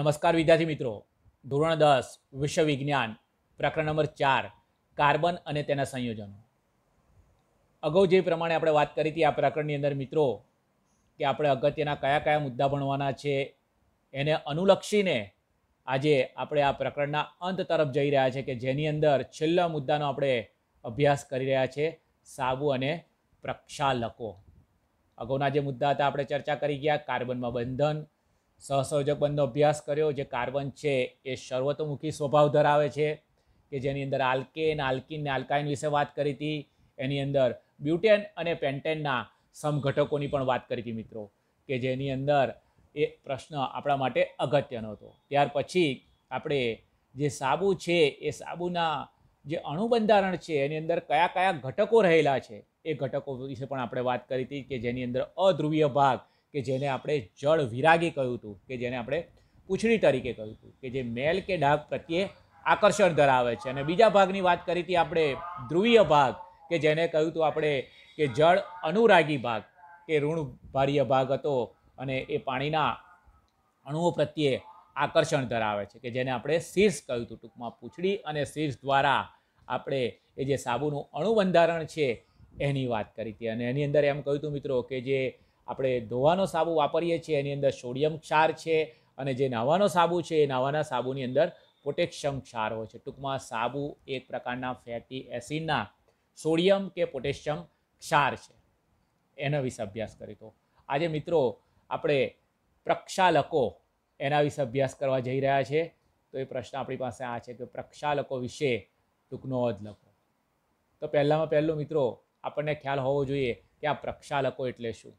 નમસ્કાર વિદ્યાર્થી મિત્રો ધોરણ દસ વિશ્વ વિજ્ઞાન પ્રકરણ નંબર ચાર કાર્બન અને તેના સંયોજનો અગાઉ જે પ્રમાણે આપણે વાત કરી હતી આ પ્રકરણની અંદર મિત્રો કે આપણે અગત્યના કયા કયા મુદ્દા ભણવાના છે એને અનુલક્ષીને આજે આપણે આ પ્રકરણના અંત તરફ જઈ રહ્યા છે કે જેની અંદર છેલ્લા મુદ્દાનો આપણે અભ્યાસ કરી રહ્યા છે સાબુ અને પ્રક્ષાલકો અગાઉના જે મુદ્દા હતા આપણે ચર્ચા કરી ગયા કાર્બનમાં બંધન સહસંયોજક બંધનો અભ્યાસ કર્યો જે કાર્બન છે એ સર્વતોમુખી સ્વભાવ ધરાવે છે કે જેની અંદર આલ્કેન આલ્કિન ને આલ્કાઇન વિશે વાત કરી હતી એની અંદર બ્યુટેન અને પેન્ટેનના સમઘટકોની પણ વાત કરી હતી મિત્રો કે જેની અંદર એ પ્રશ્ન આપણા માટે અગત્યનો હતો ત્યાર પછી આપણે જે સાબુ છે એ સાબુના જે અણુબંધારણ છે એની અંદર કયા કયા ઘટકો રહેલા છે એ ઘટકો વિશે પણ આપણે વાત કરી હતી કે જેની અંદર અધ્રુવીય ભાગ કે જેને આપણે જળ વિરાગી કહ્યું હતું કે જેને આપણે પૂંછડી તરીકે કહ્યું હતું કે જે મેલ કે ડાઘ પ્રત્યે આકર્ષણ ધરાવે છે અને બીજા ભાગની વાત કરી હતી આપણે ધ્રુવીય ભાગ કે જેને કહ્યું હતું આપણે કે જળ અનુરાગી ભાગ કે ઋણભાર્ય ભાગ હતો અને એ પાણીના અણુઓ પ્રત્યે આકર્ષણ ધરાવે છે કે જેને આપણે શીર્ષ કહ્યું હતું ટૂંકમાં પૂંછડી અને શીર્ષ દ્વારા આપણે એ જે સાબુનું અણુબંધારણ છે એની વાત કરી હતી અને એની અંદર એમ કહ્યું હતું મિત્રો કે જે આપણે ધોવાનો સાબુ વાપરીએ છીએ એની અંદર સોડિયમ ક્ષાર છે અને જે નાહવાનો સાબુ છે એ નાહવાના સાબુની અંદર પોટેશિયમ ક્ષાર હોય છે ટૂંકમાં સાબુ એક પ્રકારના ફેટી એસિડના સોડિયમ કે પોટેશિયમ ક્ષાર છે એના વિશે અભ્યાસ કરી તો આજે મિત્રો આપણે પ્રક્ષાલકો એના વિશે અભ્યાસ કરવા જઈ રહ્યા છે તો એ પ્રશ્ન આપણી પાસે આ છે કે પ્રક્ષાલકો વિશે ટૂંકનો જ લખો તો પહેલાંમાં પહેલું મિત્રો આપણને ખ્યાલ હોવો જોઈએ કે આ પ્રક્ષાલકો એટલે શું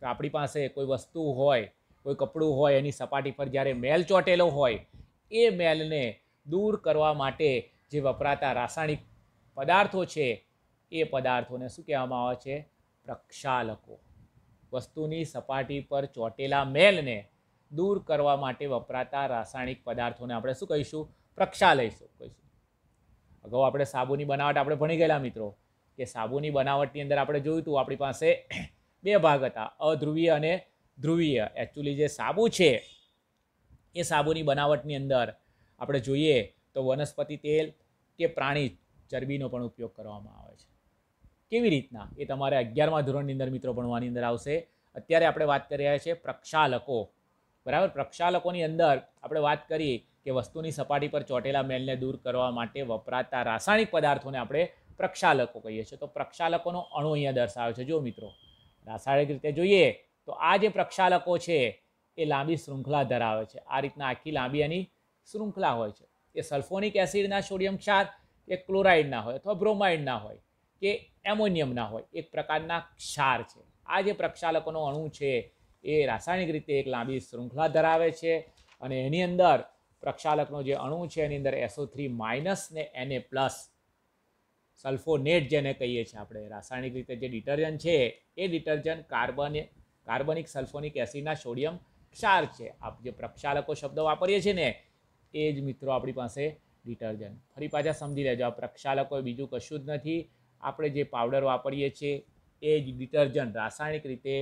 તો આપણી પાસે કોઈ વસ્તુ હોય કોઈ કપડું હોય એની સપાટી પર જ્યારે મેલ ચોટેલો હોય એ મેલને દૂર કરવા માટે જે વપરાતા રાસાયણિક પદાર્થો છે એ પદાર્થોને શું કહેવામાં આવે છે પ્રક્ષાલકો વસ્તુની સપાટી પર ચોટેલા મેલને દૂર કરવા માટે વપરાતા રાસાયણિક પદાર્થોને આપણે શું કહીશું પ્રક્ષાલયશું કહીશું અગાઉ આપણે સાબુની બનાવટ આપણે ભણી ગયેલા મિત્રો કે સાબુની બનાવટની અંદર આપણે જોયું હતું આપણી પાસે બે ભાગ હતા અધ્રુવીય અને ધ્રુવીય એકચ્યુઅલી જે સાબુ છે એ સાબુની બનાવટની અંદર આપણે જોઈએ તો વનસ્પતિ તેલ કે પ્રાણી ચરબીનો પણ ઉપયોગ કરવામાં આવે છે કેવી રીતના એ તમારે અગિયારમા ધોરણની અંદર મિત્રો ભણવાની અંદર આવશે અત્યારે આપણે વાત કરી રહ્યા છીએ પ્રક્ષાલકો બરાબર પ્રક્ષાલકોની અંદર આપણે વાત કરીએ કે વસ્તુની સપાટી પર ચોટેલા મેલને દૂર કરવા માટે વપરાતા રાસાયણિક પદાર્થોને આપણે પ્રક્ષાલકો કહીએ છીએ તો પ્રક્ષાલકોનો અણુ અહીંયા દર્શાવે છે જો મિત્રો રાસાયણિક રીતે જોઈએ તો આ જે પ્રક્ષાલકો છે એ લાંબી શૃંખલા ધરાવે છે આ રીતના આખી લાંબી એની શૃંખલા હોય છે એ સલ્ફોનિક એસિડના સોડિયમ ક્ષાર કે ક્લોરાઇડના હોય અથવા બ્રોમાઇડના હોય કે એમોનિયમના હોય એક પ્રકારના ક્ષાર છે આ જે પ્રક્ષાલકોનો અણુ છે એ રાસાયણિક રીતે એક લાંબી શૃંખલા ધરાવે છે અને એની અંદર પ્રક્ષાલકનો જે અણુ છે એની અંદર એસો થ્રી માઇનસ ને એન એ પ્લસ સલ્ફોનેટ જેને કહીએ છીએ આપણે રાસાયણિક રીતે જે ડિટર્જન્ટ છે એ ડિટર્જન્ટ કાર્બન કાર્બનિક સલ્ફોનિક એસિડના સોડિયમ ક્ષાર છે આપ જે પ્રક્ષાલકો શબ્દ વાપરીએ છીએ ને એ જ મિત્રો આપણી પાસે ડિટર્જન્ટ ફરી પાછા સમજી લેજો આ પ્રક્ષાલકો બીજું કશું જ નથી આપણે જે પાવડર વાપરીએ છીએ એ જ ડિટર્જન્ટ રાસાયણિક રીતે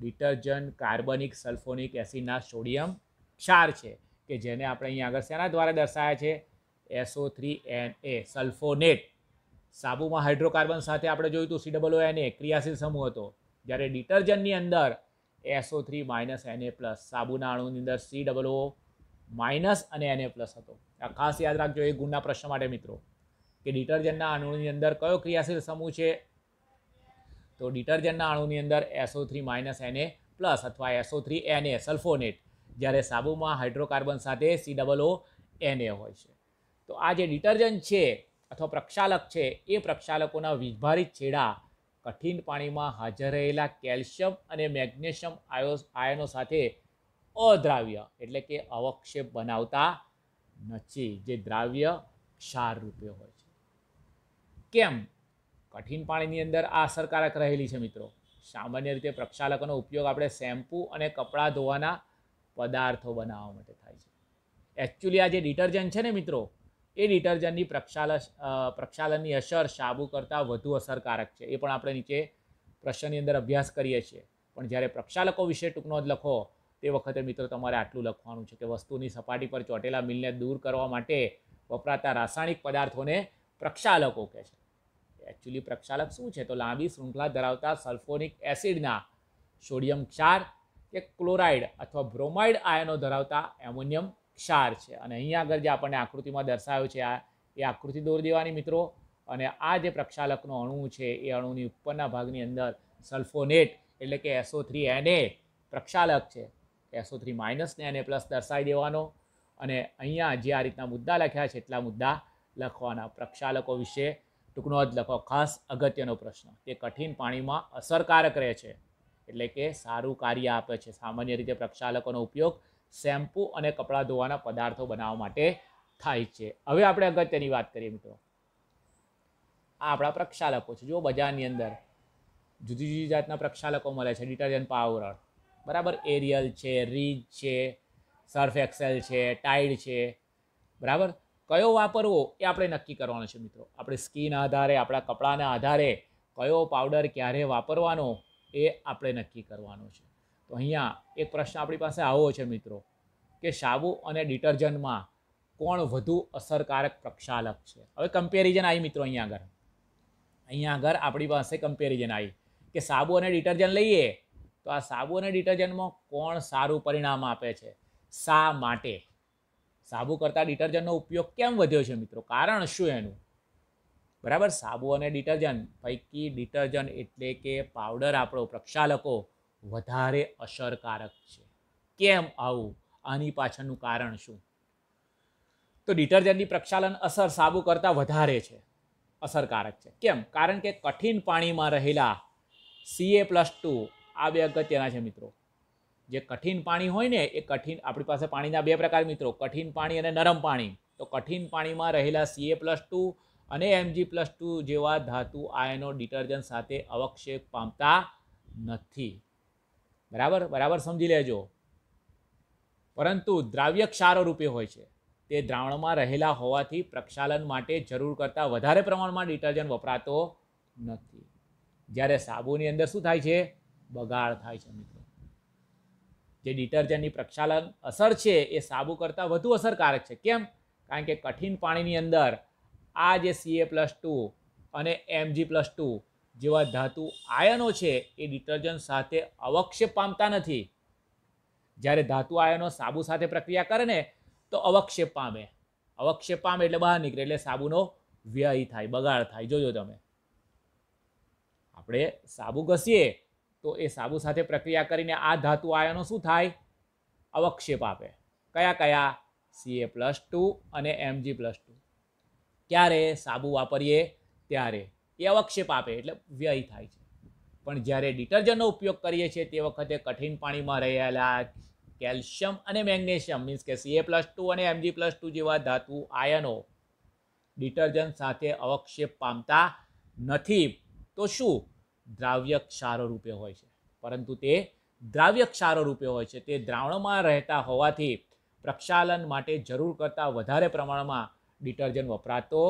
ડિટર્જન્ટ કાર્બનિક સલ્ફોનિક એસિડના સોડિયમ ક્ષાર છે કે જેને આપણે અહીંયા આગળ શેના દ્વારા દર્શાયા છે S O three N A sulphonate સાબુમાં હાઇડ્રોકાર્બન સાથે આપણે જોયું હતું એન એને ક્રિયાશીલ સમૂહ હતો જ્યારે ડિટર્જન્ટની અંદર એસઓ થ્રી માઇનસ એને પ્લસ સાબુના અણુની અંદર સી ડબલ ઓ માઇનસ અને એને પ્લસ હતો આ ખાસ યાદ રાખજો એ ગુણના પ્રશ્ન માટે મિત્રો કે ડિટર્જન્ટના અણુની અંદર કયો ક્રિયાશીલ સમૂહ છે તો ડિટર્જન્ટના અણુની અંદર S O three minus N A plus અથવા એસઓ થ્રી એને સલ્ફોનેટ જ્યારે સાબુમાં હાઇડ્રોકાર્બન સાથે સી ડબલ ઓ એને હોય છે તો આ જે ડિટર્જન્ટ છે અથવા પ્રક્ષાલક છે એ પ્રક્ષાલકોના વિભારિત છેડા કઠિન પાણીમાં હાજર રહેલા કેલ્શિયમ અને મેગ્નેશિયમ આયો આયનો સાથે અદ્રાવ્ય એટલે કે અવક્ષેપ બનાવતા નથી જે દ્રાવ્ય ક્ષાર રૂપે હોય છે કેમ કઠિન પાણીની અંદર આ અસરકારક રહેલી છે મિત્રો સામાન્ય રીતે પ્રક્ષાલકોનો ઉપયોગ આપણે શેમ્પૂ અને કપડાં ધોવાના પદાર્થો બનાવવા માટે થાય છે એકચ્યુઅલી આ જે ડિટર્જન્ટ છે ને મિત્રો એ ડિટર્જન્ટની પ્રક્ષાલ પ્રક્ષાલનની અસર સાબુ કરતાં વધુ અસરકારક છે એ પણ આપણે નીચે પ્રશ્નની અંદર અભ્યાસ કરીએ છીએ પણ જ્યારે પ્રક્ષાલકો વિશે ટૂંકનો જ લખો તે વખતે મિત્રો તમારે આટલું લખવાનું છે કે વસ્તુની સપાટી પર ચોટેલા મિલને દૂર કરવા માટે વપરાતા રાસાયણિક પદાર્થોને પ્રક્ષાલકો કહે છે એકચ્યુઅલી પ્રક્ષાલક શું છે તો લાંબી શૃંખલા ધરાવતા સલ્ફોનિક એસિડના સોડિયમ ક્ષાર કે ક્લોરાઇડ અથવા બ્રોમાઇડ આયનો ધરાવતા એમોનિયમ ક્ષાર છે અને અહીંયા આગળ જે આપણને આકૃતિમાં દર્શાવ્યું છે આ એ આકૃતિ દોરી દેવાની મિત્રો અને આ જે પ્રક્ષાલકનો અણુ છે એ અણુની ઉપરના ભાગની અંદર સલ્ફોનેટ એટલે કે એસો થ્રી એને પ્રક્ષાલક છે એસો થ્રી માઇનસને એને પ્લસ દર્શાવી દેવાનો અને અહીંયા જે આ રીતના મુદ્દા લખ્યા છે એટલા મુદ્દા લખવાના પ્રક્ષાલકો વિશે ટૂંકનો જ લખો ખાસ અગત્યનો પ્રશ્ન તે કઠિન પાણીમાં અસરકારક રહે છે એટલે કે સારું કાર્ય આપે છે સામાન્ય રીતે પ્રક્ષાલકોનો ઉપયોગ શેમ્પૂ અને કપડાં ધોવાના પદાર્થો બનાવવા માટે થાય છે હવે આપણે અગત્યની વાત કરીએ મિત્રો આ આપણા પ્રક્ષાલકો છે જો બજારની અંદર જુદી જુદી જાતના પ્રક્ષાલકો મળે છે ડિટર્જન્ટ પાવર બરાબર એરિયલ છે રીજ છે સર્ફ એક્સેલ છે ટાઈડ છે બરાબર કયો વાપરવો એ આપણે નક્કી કરવાનો છે મિત્રો આપણે સ્કીન આધારે આપણા કપડાના આધારે કયો પાવડર ક્યારે વાપરવાનો એ આપણે નક્કી કરવાનો છે અહીંયા એક પ્રશ્ન આપણી પાસે આવો છે મિત્રો કે સાબુ અને ડિટર્જન્ટમાં કોણ વધુ અસરકારક પ્રક્ષાલક છે હવે કમ્પેરિઝન આવી મિત્રો અહીંયા આગળ અહીંયા આગળ આપણી પાસે કમ્પેરિઝન આવી કે સાબુ અને ડિટર્જન્ટ લઈએ તો આ સાબુ અને ડિટર્જન્ટમાં કોણ સારું પરિણામ આપે છે શા માટે સાબુ કરતાં ડિટર્જન્ટનો ઉપયોગ કેમ વધ્યો છે મિત્રો કારણ શું એનું બરાબર સાબુ અને ડિટર્જન્ટ પૈકી ડિટર્જન્ટ એટલે કે પાવડર આપણો પ્રક્ષાલકો વધારે અસરકારક છે કેમ આવું આની પાછળનું કારણ શું તો ડિટર્જન્ટની પ્રક્ષાલન અસર સાબુ કરતાં વધારે છે અસરકારક છે કેમ કારણ કે કઠિન પાણીમાં રહેલા સીએ પ્લસ ટુ આ બે અગત્યના છે મિત્રો જે કઠિન પાણી હોય ને એ કઠિન આપણી પાસે પાણીના બે પ્રકાર મિત્રો કઠિન પાણી અને નરમ પાણી તો કઠિન પાણીમાં રહેલા સીએ પ્લસ ટુ અને એમજી પ્લસ ટુ જેવા ધાતુ આયનો ડિટર્જન્ટ સાથે અવક્ષેપ પામતા નથી બરાબર બરાબર સમજી લેજો પરંતુ દ્રાવ્ય ક્ષાર રૂપે હોય છે તે દ્રાવણમાં રહેલા હોવાથી પ્રક્ષાલન માટે જરૂર કરતાં વધારે પ્રમાણમાં ડિટર્જન્ટ વપરાતો નથી જ્યારે સાબુની અંદર શું થાય છે બગાડ થાય છે મિત્રો જે ડિટર્જન્ટની પ્રક્ષાલન અસર છે એ સાબુ કરતાં વધુ અસરકારક છે કેમ કારણ કે કઠિન પાણીની અંદર આ જે સીએ પ્લસ ટુ અને એમજી પ્લસ ટુ જેવા ધાતુ આયનો છે એ ડિટર્જન્ટ સાથે અવક્ષેપ પામતા નથી જ્યારે ધાતુ આયનો સાબુ સાથે પ્રક્રિયા કરે ને તો અવક્ષેપ પામે અવક્ષેપ પામે એટલે બહાર નીકળે એટલે સાબુનો વ્યય થાય બગાડ થાય જોજો તમે આપણે સાબુ ઘસીએ તો એ સાબુ સાથે પ્રક્રિયા કરીને આ ધાતુ આયનો શું થાય અવક્ષેપ આપે કયા કયા સી એ પ્લસ ટુ અને એમજી પ્લસ ટુ ક્યારે સાબુ વાપરીએ ત્યારે એ અવક્ષેપ આપે એટલે વ્યય થાય છે પણ જ્યારે ડિટર્જન્ટનો ઉપયોગ કરીએ છીએ તે વખતે કઠિન પાણીમાં રહેલા કેલ્શિયમ અને મેગ્નેશિયમ મીન્સ કે સીએ પ્લસ ટુ અને એમજી પ્લસ ટુ જેવા ધાતુ આયનો ડિટર્જન્ટ સાથે અવક્ષેપ પામતા નથી તો શું દ્રાવ્ય ક્ષારો રૂપે હોય છે પરંતુ તે દ્રાવ્ય ક્ષારો રૂપે હોય છે તે દ્રાવણમાં રહેતા હોવાથી પ્રક્ષાલન માટે જરૂર કરતાં વધારે પ્રમાણમાં ડિટર્જન્ટ વપરાતો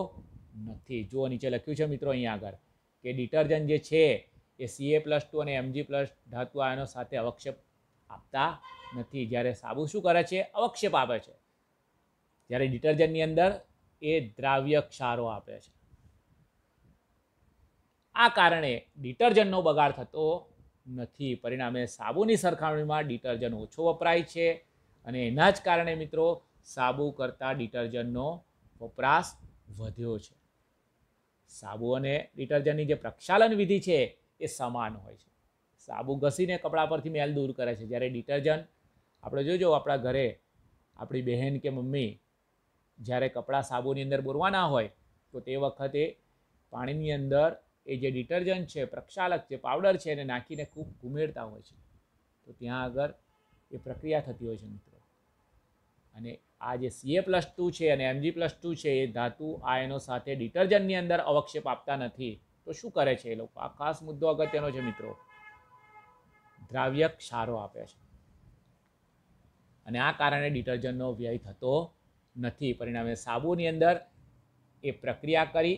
નથી જો નીચે લખ્યું છે મિત્રો અહીંયા આગળ કે ડિટર્જન્ટ જે છે એ સીએ પ્લસ ટુ અને એમજી પ્લસ ધાતુ આયનો સાથે અવક્ષેપ આપતા નથી જ્યારે સાબુ શું કરે છે અવક્ષેપ આપે છે જ્યારે ડિટર્જન્ટની અંદર એ દ્રાવ્ય ક્ષારો આપે છે આ કારણે ડિટર્જન્ટનો બગાડ થતો નથી પરિણામે સાબુની સરખામણીમાં ડિટર્જન્ટ ઓછો વપરાય છે અને એના જ કારણે મિત્રો સાબુ કરતાં ડિટર્જન્ટનો વપરાશ વધ્યો છે સાબુ અને ડિટર્જન્ટની જે પ્રક્ષાલન વિધિ છે એ સમાન હોય છે સાબુ ઘસીને કપડાં પરથી મેલ દૂર કરે છે જ્યારે ડિટર્જન્ટ આપણે જોજો આપણા ઘરે આપણી બહેન કે મમ્મી જ્યારે કપડાં સાબુની અંદર બોરવાના હોય તો તે વખતે પાણીની અંદર એ જે ડિટર્જન્ટ છે પ્રક્ષાલક છે પાવડર છે એને નાખીને ખૂબ ઉમેરતા હોય છે તો ત્યાં આગળ એ પ્રક્રિયા થતી હોય છે મિત્રો અને આ જે સીએ પ્લસ ટુ છે અને એમજી પ્લસ ટુ છે એ ધાતુ આયનો સાથે ડિટર્જન્ટની અંદર અવક્ષેપ આપતા નથી તો શું કરે છે એ લોકો આ ખાસ મુદ્દો અગત્યનો છે મિત્રો દ્રાવ્ય ક્ષારો આપે છે અને આ કારણે ડિટર્જન્ટનો વ્યય થતો નથી પરિણામે સાબુની અંદર એ પ્રક્રિયા કરી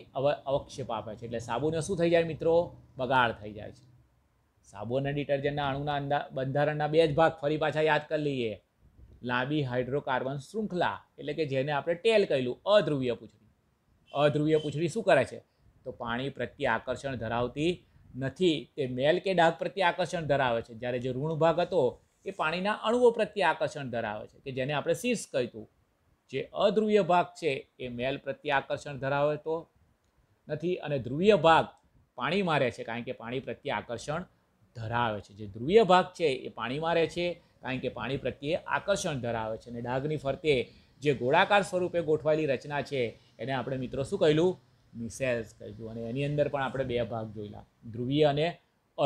અવક્ષેપ આપે છે એટલે સાબુનો શું થઈ જાય મિત્રો બગાડ થઈ જાય છે સાબુ અને ડિટર્જન્ટના અણુના અંદર બંધારણના બે જ ભાગ ફરી પાછા યાદ કરી લઈએ લાંબી હાઇડ્રોકાર્બન શૃંખલા એટલે કે જેને આપણે ટેલ કહેલું અધ્રુવીય પૂંછડી અધ્રુવીય પૂંછડી શું કરે છે તો પાણી પ્રત્યે આકર્ષણ ધરાવતી નથી તે મેલ કે ડાઘ પ્રત્યે આકર્ષણ ધરાવે છે જ્યારે જે ઋણ ભાગ હતો એ પાણીના અણુઓ પ્રત્યે આકર્ષણ ધરાવે છે કે જેને આપણે શીર્ષ કહીતું જે અધ્રુવીય ભાગ છે એ મેલ પ્રત્યે આકર્ષણ ધરાવતો નથી અને ધ્રુવીય ભાગ પાણી મારે છે કારણ કે પાણી પ્રત્યે આકર્ષણ ધરાવે છે જે ધ્રુવીય ભાગ છે એ પાણી મારે છે કારણ કે પાણી પ્રત્યે આકર્ષણ ધરાવે છે અને ડાઘની ફરતે જે ગોળાકાર સ્વરૂપે ગોઠવાયેલી રચના છે એને આપણે મિત્રો શું કહેલું મિસેલ્સ કહેલું અને એની અંદર પણ આપણે બે ભાગ જોયેલા ધ્રુવીય અને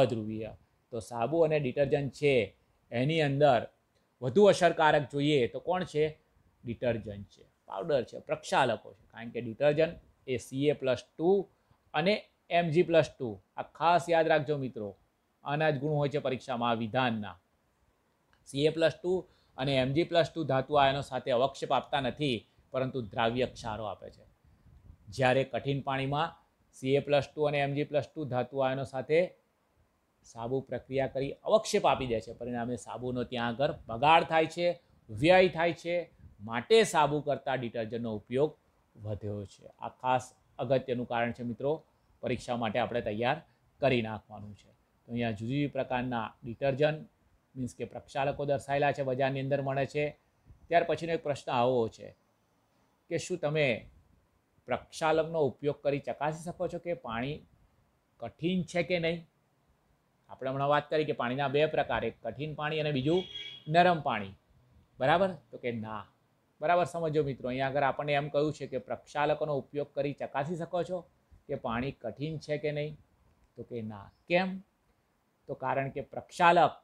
અધ્રુવીય તો સાબુ અને ડિટર્જન્ટ છે એની અંદર વધુ અસરકારક જોઈએ તો કોણ છે ડિટર્જન્ટ છે પાવડર છે પ્રક્ષાલકો છે કારણ કે ડિટર્જન્ટ એ સીએ પ્લસ ટુ અને એમજી પ્લસ ટુ આ ખાસ યાદ રાખજો મિત્રો આના જ ગુણ હોય છે પરીક્ષામાં વિધાનના સીએ પ્લસ ટુ અને એમજી પ્લસ ટુ ધાતુ આયનો સાથે અવક્ષેપ આપતા નથી પરંતુ દ્રાવ્ય ક્ષારો આપે છે જ્યારે કઠિન પાણીમાં સીએ પ્લસ ટુ અને એમજી પ્લસ ટુ ધાતુ આયનો સાથે સાબુ પ્રક્રિયા કરી અવક્ષેપ આપી દે છે પરિણામે સાબુનો ત્યાં આગળ બગાડ થાય છે વ્યય થાય છે માટે સાબુ કરતાં ડિટર્જન્ટનો ઉપયોગ વધ્યો છે આ ખાસ અગત્યનું કારણ છે મિત્રો પરીક્ષા માટે આપણે તૈયાર કરી નાખવાનું છે તો અહીંયા જુદી જુદી પ્રકારના ડિટર્જન્ટ મીન્સ કે પ્રક્ષાલકો દર્શાયેલા છે બજારની અંદર મળે છે ત્યાર પછીનો એક પ્રશ્ન આવો છે કે શું તમે પ્રક્ષાલકનો ઉપયોગ કરી ચકાસી શકો છો કે પાણી કઠિન છે કે નહીં આપણે હમણાં વાત કરી કે પાણીના બે પ્રકાર એક કઠિન પાણી અને બીજું નરમ પાણી બરાબર તો કે ના બરાબર સમજો મિત્રો અહીંયા આગળ આપણને એમ કહ્યું છે કે પ્રક્ષાલકોનો ઉપયોગ કરી ચકાસી શકો છો કે પાણી કઠિન છે કે નહીં તો કે ના કેમ તો કારણ કે પ્રક્ષાલક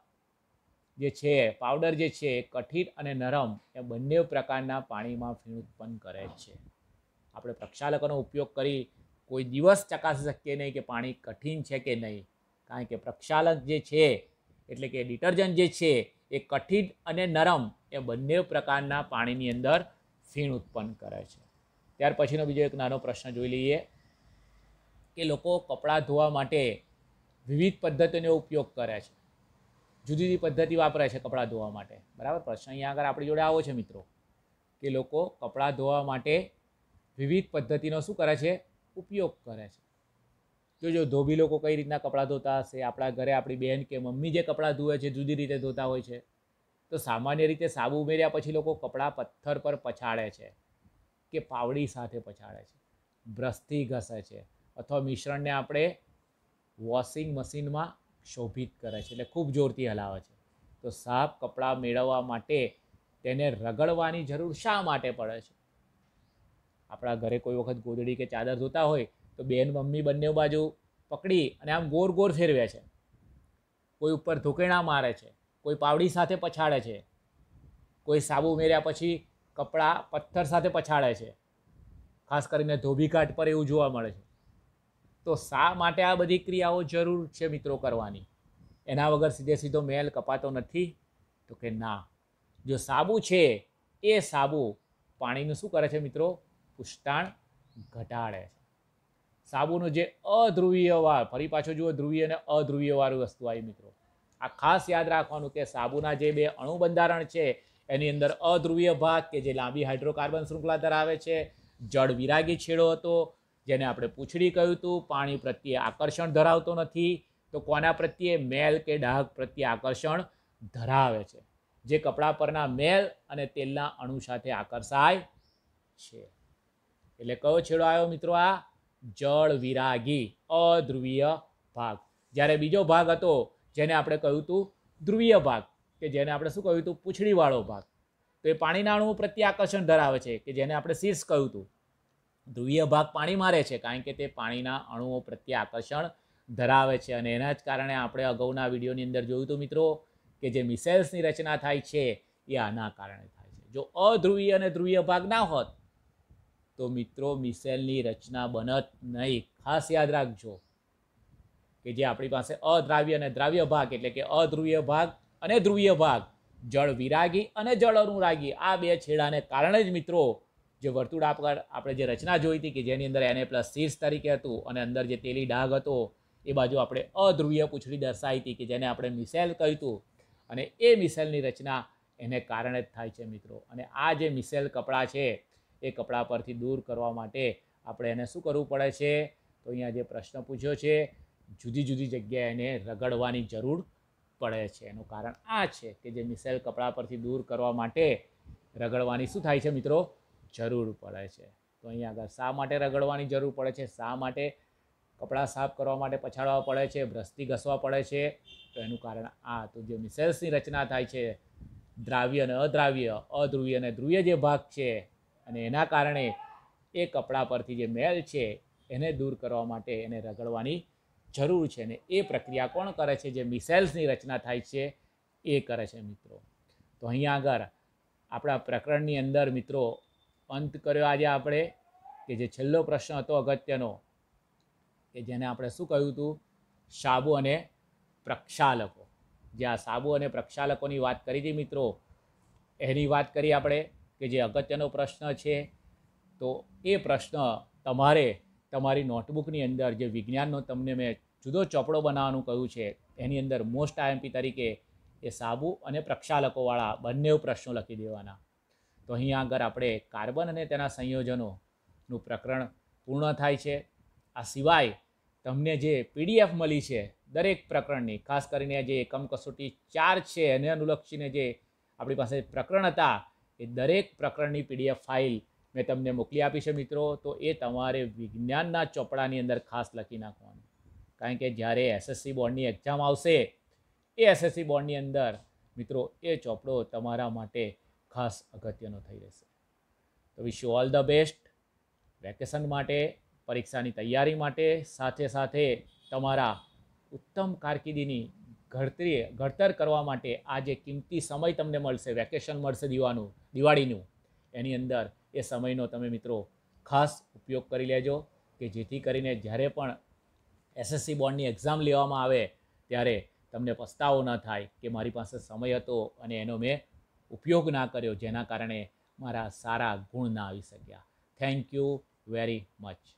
જે છે પાવડર જે છે કઠિન અને નરમ એ બંને પ્રકારના પાણીમાં ફીણ ઉત્પન્ન કરે છે આપણે પ્રક્ષાલકોનો ઉપયોગ કરી કોઈ દિવસ ચકાસી શકીએ નહીં કે પાણી કઠિન છે કે નહીં કારણ કે પ્રક્ષાલક જે છે એટલે કે ડિટર્જન્ટ જે છે એ કઠિન અને નરમ એ બંને પ્રકારના પાણીની અંદર ફીણ ઉત્પન્ન કરે છે ત્યાર પછીનો બીજો એક નાનો પ્રશ્ન જોઈ લઈએ કે લોકો કપડાં ધોવા માટે વિવિધ પદ્ધતિનો ઉપયોગ કરે છે જુદી જુદી પદ્ધતિ વાપરે છે કપડાં ધોવા માટે બરાબર પ્રશ્ન અહીંયા આગળ આપણી જોડે આવો છે મિત્રો કે લોકો કપડાં ધોવા માટે વિવિધ પદ્ધતિનો શું કરે છે ઉપયોગ કરે છે જો જો ધોબી લોકો કઈ રીતના કપડાં ધોતા હશે આપણા ઘરે આપણી બહેન કે મમ્મી જે કપડાં ધોવે છે જુદી રીતે ધોતા હોય છે તો સામાન્ય રીતે સાબુ ઉમેર્યા પછી લોકો કપડાં પથ્થર પર પછાડે છે કે પાવડી સાથે પછાડે છે બ્રશથી ઘસે છે અથવા મિશ્રણને આપણે વોશિંગ મશીનમાં શોભિત કરે છે એટલે ખૂબ જોરથી હલાવે છે તો સાપ કપડાં મેળવવા માટે તેને રગડવાની જરૂર શા માટે પડે છે આપણા ઘરે કોઈ વખત ગોદડી કે ચાદર ધોતા હોય તો બેન મમ્મી બંને બાજુ પકડી અને આમ ગોર ગોર ફેરવે છે કોઈ ઉપર ધોકેણા મારે છે કોઈ પાવડી સાથે પછાડે છે કોઈ સાબુ મેર્યા પછી કપડાં પથ્થર સાથે પછાડે છે ખાસ કરીને ધોબી કાટ પર એવું જોવા મળે છે તો શા માટે આ બધી ક્રિયાઓ જરૂર છે મિત્રો કરવાની એના વગર સીધે સીધો મેલ કપાતો નથી તો કે ના જો સાબુ છે એ સાબુ પાણીનું શું કરે છે મિત્રો પુષ્ટાણ ઘટાડે છે સાબુનો જે અધ્રુવીય ફરી પાછો જુઓ ધ્રુવીય અને અધ્રુવીય વસ્તુ આવી મિત્રો આ ખાસ યાદ રાખવાનું કે સાબુના જે બે અણુબંધારણ છે એની અંદર અધ્રુવીય ભાગ કે જે લાંબી હાઇડ્રોકાર્બન શૃંખલા ધરાવે છે જળ વિરાગી છેડો હતો જેને આપણે પૂંછડી કહ્યું હતું પાણી પ્રત્યે આકર્ષણ ધરાવતો નથી તો કોના પ્રત્યે મેલ કે ડાહક પ્રત્યે આકર્ષણ ધરાવે છે જે કપડાં પરના મેલ અને તેલના અણુ સાથે આકર્ષાય છે એટલે કયો છેડો આવ્યો મિત્રો આ જળ વિરાગી અધ્રુવીય ભાગ જ્યારે બીજો ભાગ હતો જેને આપણે કહ્યું હતું ધ્રુવીય ભાગ કે જેને આપણે શું કહ્યું હતું પૂંછડીવાળો ભાગ તો એ પાણીના અણુ પ્રત્યે આકર્ષણ ધરાવે છે કે જેને આપણે શીર્ષ કહ્યું હતું ધ્રુવીય ભાગ પાણી મારે છે કારણ કે તે પાણીના અણુઓ પ્રત્યે આકર્ષણ ધરાવે છે અને એના જ કારણે આપણે અગાઉના વિડીયોની અંદર જોયું હતું મિત્રો કે જે મિસાઇલ્સની રચના થાય છે એ આના કારણે થાય છે જો અધ્રુવીય અને ધ્રુવીય ભાગ ના હોત તો મિત્રો મિસાઇલની રચના બનત નહીં ખાસ યાદ રાખજો કે જે આપણી પાસે અદ્રાવ્ય અને દ્રાવ્ય ભાગ એટલે કે અધ્રુવીય ભાગ અને ધ્રુવીય ભાગ જળ વિરાગી અને જળ અનુરાગી આ બે છેડાને કારણે જ મિત્રો જે વર્તુળ આગળ આપણે જે રચના જોઈ હતી કે જેની અંદર એને પ્લસ શીર્ષ તરીકે હતું અને અંદર જે તેલી ડાઘ હતો એ બાજુ આપણે અધ્રુવીય પૂંછડી દર્શાવી હતી કે જેને આપણે મિસેલ કહ્યું અને એ મિસેલની રચના એને કારણે જ થાય છે મિત્રો અને આ જે મિસેલ કપડાં છે એ કપડાં પરથી દૂર કરવા માટે આપણે એને શું કરવું પડે છે તો અહીંયા જે પ્રશ્ન પૂછ્યો છે જુદી જુદી જગ્યાએ એને રગડવાની જરૂર પડે છે એનું કારણ આ છે કે જે મિસેલ કપડાં પરથી દૂર કરવા માટે રગડવાની શું થાય છે મિત્રો જરૂર પડે છે તો અહીંયા આગળ શા માટે રગડવાની જરૂર પડે છે શા માટે કપડાં સાફ કરવા માટે પછાડવા પડે છે બ્રશથી ઘસવા પડે છે તો એનું કારણ આ હતું જે મિસેલ્સની રચના થાય છે દ્રાવ્ય અને અદ્રાવ્ય અધ્રુવીય અને ધ્રુવીય જે ભાગ છે અને એના કારણે એ કપડાં પરથી જે મેલ છે એને દૂર કરવા માટે એને રગડવાની જરૂર છે અને એ પ્રક્રિયા કોણ કરે છે જે મિસેલ્સની રચના થાય છે એ કરે છે મિત્રો તો અહીંયા આગળ આપણા પ્રકરણની અંદર મિત્રો અંત કર્યો આજે આપણે કે જે છેલ્લો પ્રશ્ન હતો અગત્યનો કે જેને આપણે શું કહ્યું હતું સાબુ અને પ્રક્ષાલકો જે આ સાબુ અને પ્રક્ષાલકોની વાત કરી હતી મિત્રો એની વાત કરી આપણે કે જે અગત્યનો પ્રશ્ન છે તો એ પ્રશ્ન તમારે તમારી નોટબુકની અંદર જે વિજ્ઞાનનો તમને મેં જુદો ચોપડો બનાવવાનું કહ્યું છે એની અંદર મોસ્ટ આઈએમપી તરીકે એ સાબુ અને પ્રક્ષાલકોવાળા બંને પ્રશ્નો લખી દેવાના તો અહીંયા આગળ આપણે કાર્બન અને તેના સંયોજનોનું પ્રકરણ પૂર્ણ થાય છે આ સિવાય તમને જે પીડીએફ મળી છે દરેક પ્રકરણની ખાસ કરીને જે એકમ કસોટી ચાર છે એને અનુલક્ષીને જે આપણી પાસે પ્રકરણ હતા એ દરેક પ્રકરણની પીડીએફ ફાઇલ મેં તમને મોકલી આપી છે મિત્રો તો એ તમારે વિજ્ઞાનના ચોપડાની અંદર ખાસ લખી નાખવાનું કારણ કે જ્યારે એસએસસી બોર્ડની એક્ઝામ આવશે એ એસએસસી બોર્ડની અંદર મિત્રો એ ચોપડો તમારા માટે ખાસ અગત્યનો થઈ રહેશે તો wish you all the best vacation માટે પરીક્ષાની તૈયારી માટે સાથે સાથે તમારા ઉત્તમ કારકિર્દીની ઘડતરીએ ઘડતર કરવા માટે આ જે કિંમતી સમય તમને મળશે વેકેશન મળશે દીવાનું દિવાળીનું એની અંદર એ સમયનો તમે મિત્રો ખાસ ઉપયોગ કરી લેજો કે જેથી કરીને જ્યારે પણ એસએસસી બોર્ડની એક્ઝામ લેવામાં આવે ત્યારે તમને પસ્તાવો ન થાય કે મારી પાસે સમય હતો અને એનો મેં ઉપયોગ ના કર્યો જેના કારણે મારા સારા ગુણ ના આવી શક્યા થેન્ક યુ વેરી મચ